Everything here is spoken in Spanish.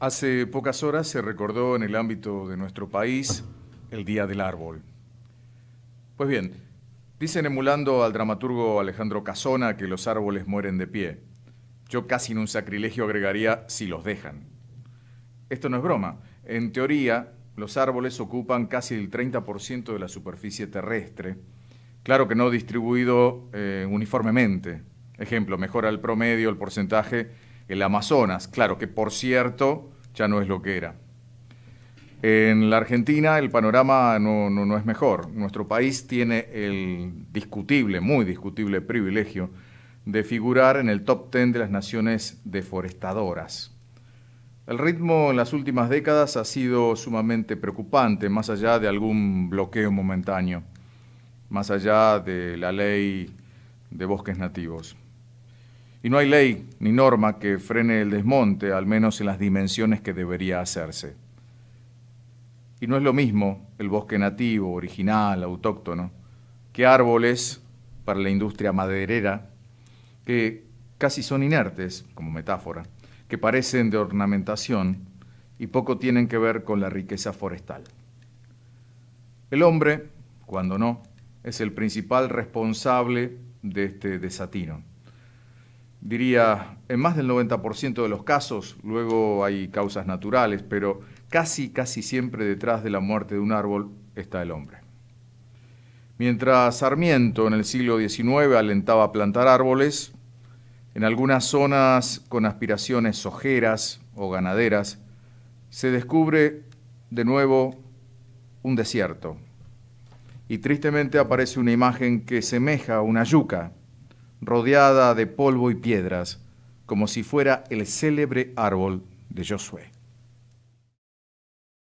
Hace pocas horas se recordó en el ámbito de nuestro país el Día del Árbol. Pues bien, dicen emulando al dramaturgo Alejandro Casona que los árboles mueren de pie. Yo casi en un sacrilegio agregaría si los dejan. Esto no es broma. En teoría, los árboles ocupan casi el 30% de la superficie terrestre, claro que no distribuido eh, uniformemente. Ejemplo, mejora el promedio el porcentaje el Amazonas, claro que por cierto ya no es lo que era. En la Argentina el panorama no, no, es mejor. Nuestro país tiene el discutible, muy discutible privilegio de figurar en el top 10 de las naciones deforestadoras. El ritmo en las últimas décadas ha sido sumamente preocupante, más allá de algún bloqueo momentáneo, más allá de la ley de bosques nativos y no hay ley ni norma que frene el desmonte, al menos en las dimensiones que debería hacerse. Y no es lo mismo el bosque nativo, original, autóctono, que árboles para la industria maderera, que casi son inertes, como metáfora, que parecen de ornamentación y poco tienen que ver con la riqueza forestal. El hombre, cuando no, es el principal responsable de este desatino diría, en más del 90% de los casos, luego hay causas naturales, pero casi, casi siempre detrás de la muerte de un árbol está el hombre. Mientras Sarmiento en el siglo XIX alentaba a plantar árboles, en algunas zonas con aspiraciones sojeras o ganaderas, se descubre de nuevo un desierto. Y tristemente aparece una imagen que semeja a una yuca, rodeada de polvo y piedras, como si fuera el célebre árbol de Josué.